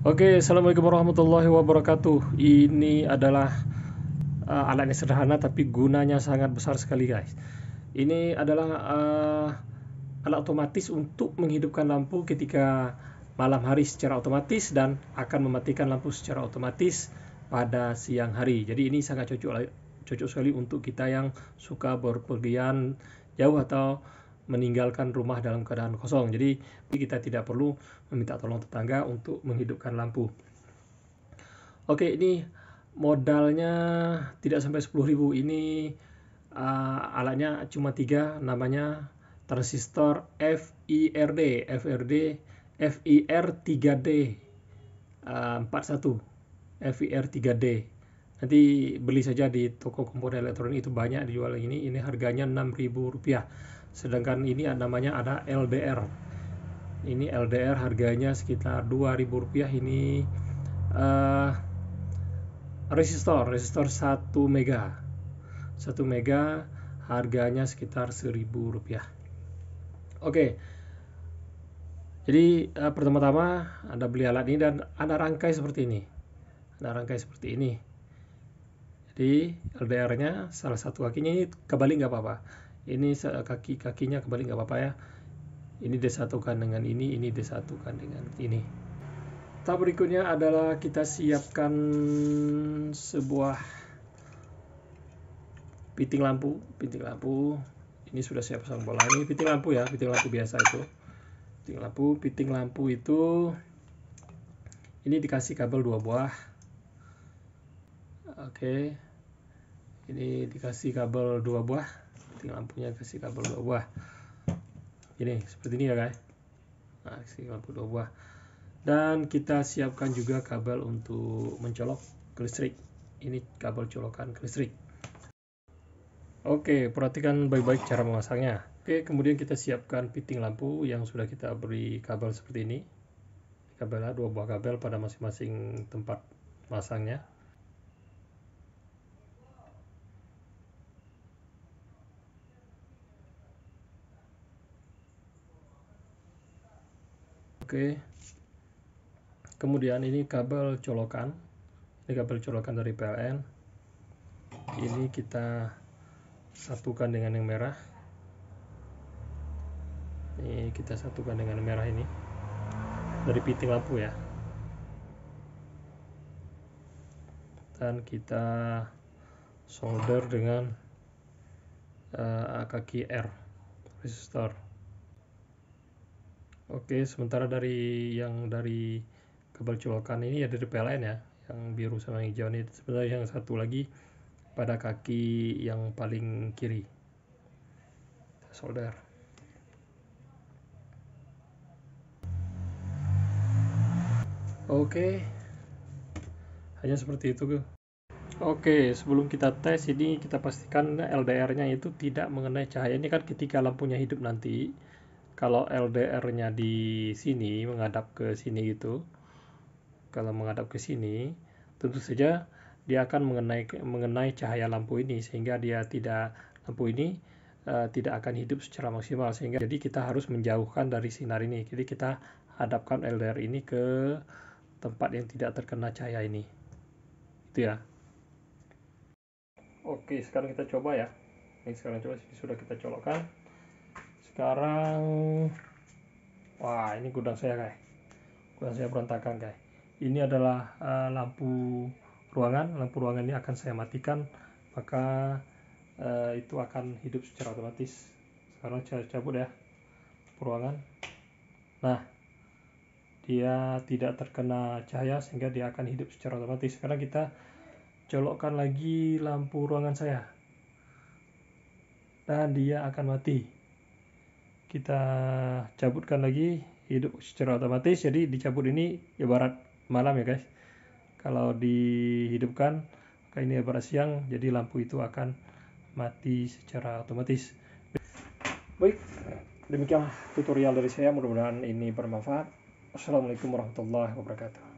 Oke, assalamualaikum warahmatullahi wabarakatuh. Ini adalah uh, alat yang sederhana tapi gunanya sangat besar sekali guys. Ini adalah uh, alat otomatis untuk menghidupkan lampu ketika malam hari secara otomatis dan akan mematikan lampu secara otomatis pada siang hari. Jadi ini sangat cocok cocok sekali untuk kita yang suka berpergian jauh atau meninggalkan rumah dalam keadaan kosong. Jadi kita tidak perlu meminta tolong tetangga untuk menghidupkan lampu. Oke, ini modalnya tidak sampai 10.000. Ini uh, alatnya cuma tiga namanya transistor FIRD, FIRD FIR3D uh, eh, 41 FIR3D. Nanti beli saja di toko komponen elektronik itu banyak dijual ini. Ini harganya rp rupiah sedangkan ini namanya ada LDR ini LDR harganya sekitar 2000 rupiah, ini uh, resistor resistor 1 mega 1 mega harganya sekitar 1000 rupiah. oke okay. Jadi uh, pertama-tama Anda beli alat ini dan Anda rangkai seperti ini. Anda rangkai seperti ini. Jadi LDR-nya salah satu kakinya ini kebalik nggak apa-apa ini kaki kakinya kembali nggak apa-apa ya ini disatukan dengan ini ini disatukan dengan ini tahap berikutnya adalah kita siapkan sebuah piting lampu piting lampu ini sudah siap pasang bola ini piting lampu ya piting lampu biasa itu piting lampu piting lampu itu ini dikasih kabel dua buah oke ini dikasih kabel dua buah mati lampunya kasih kabel dua buah ini seperti ini ya guys nah kasih kabel dua buah dan kita siapkan juga kabel untuk mencolok ke listrik ini kabel colokan ke listrik Oke, perhatikan baik-baik cara memasangnya. Oke, kemudian kita siapkan fitting lampu yang sudah kita beri kabel seperti ini. Kabel dua buah kabel pada masing-masing tempat masangnya. Oke. Kemudian ini kabel colokan. Ini kabel colokan dari PLN. Ini kita satukan dengan yang merah. Ini kita satukan dengan yang merah ini. Dari piting lampu ya. Dan kita solder dengan uh, eh, kaki R resistor. Oke, sementara dari yang dari kebercolokan ini ya dari PLN ya, yang biru sama yang hijau ini sebenarnya yang satu lagi pada kaki yang paling kiri. Solder. Oke. Hanya seperti itu. Oke, sebelum kita tes ini kita pastikan LDR-nya itu tidak mengenai cahaya. Ini kan ketika lampunya hidup nanti kalau LDR-nya di sini menghadap ke sini gitu kalau menghadap ke sini tentu saja dia akan mengenai mengenai cahaya lampu ini sehingga dia tidak lampu ini uh, tidak akan hidup secara maksimal sehingga jadi kita harus menjauhkan dari sinar ini jadi kita hadapkan LDR ini ke tempat yang tidak terkena cahaya ini itu ya oke sekarang kita coba ya ini sekarang coba sudah kita colokkan sekarang wah ini gudang saya guys gudang saya berantakan guys ini adalah uh, lampu ruangan lampu ruangan ini akan saya matikan maka uh, itu akan hidup secara otomatis sekarang saya cabut ya lampu ruangan nah dia tidak terkena cahaya sehingga dia akan hidup secara otomatis sekarang kita colokkan lagi lampu ruangan saya dan dia akan mati kita cabutkan lagi hidup secara otomatis jadi dicabut ini ibarat malam ya guys kalau dihidupkan maka ini ibarat siang jadi lampu itu akan mati secara otomatis baik demikian tutorial dari saya mudah-mudahan ini bermanfaat Assalamualaikum warahmatullahi wabarakatuh